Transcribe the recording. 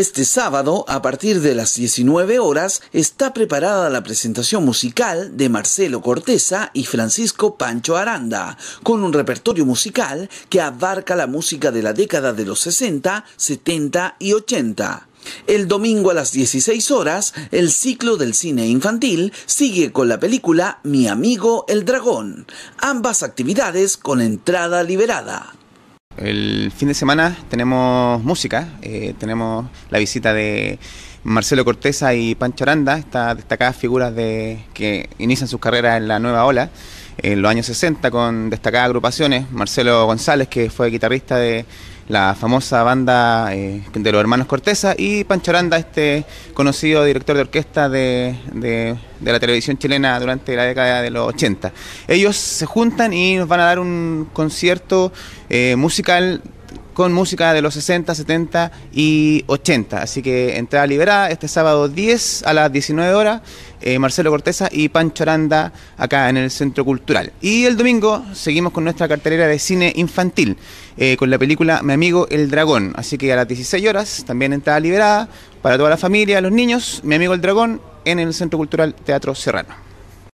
Este sábado, a partir de las 19 horas, está preparada la presentación musical de Marcelo Corteza y Francisco Pancho Aranda, con un repertorio musical que abarca la música de la década de los 60, 70 y 80. El domingo a las 16 horas, el ciclo del cine infantil sigue con la película Mi amigo el dragón, ambas actividades con entrada liberada el fin de semana tenemos música, eh, tenemos la visita de Marcelo Corteza y Pancho Aranda, estas destacadas figuras de, que inician sus carreras en la nueva ola, en los años 60, con destacadas agrupaciones. Marcelo González, que fue guitarrista de la famosa banda eh, de los hermanos Corteza y Pancharanda este conocido director de orquesta de, de, la televisión chilena durante la década de los 80. Ellos se juntan y nos van a dar un concierto eh, musical con música de los 60, 70 y 80. Así que entrada liberada este sábado 10 a las 19 horas. Eh, Marcelo Corteza y Pancho Aranda acá en el Centro Cultural. Y el domingo seguimos con nuestra cartelera de cine infantil eh, con la película Mi amigo el dragón. Así que a las 16 horas también entrada liberada para toda la familia, los niños, Mi amigo el dragón en el Centro Cultural Teatro Serrano.